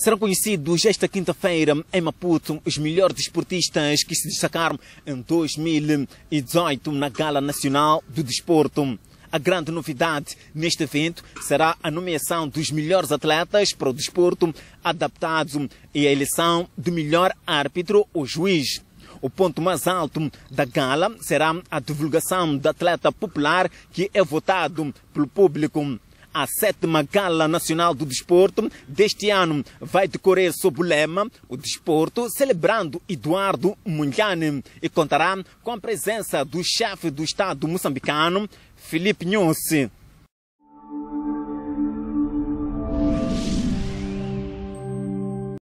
Serão conhecidos esta quinta-feira em Maputo os melhores desportistas que se destacaram em 2018 na Gala Nacional do Desporto. A grande novidade neste evento será a nomeação dos melhores atletas para o desporto adaptado e a eleição do melhor árbitro ou juiz. O ponto mais alto da gala será a divulgação do atleta popular que é votado pelo público a sétima Gala Nacional do Desporto deste ano vai decorrer sob o lema O Desporto, celebrando Eduardo Munhane e contará com a presença do chefe do Estado moçambicano, Felipe Nhusse.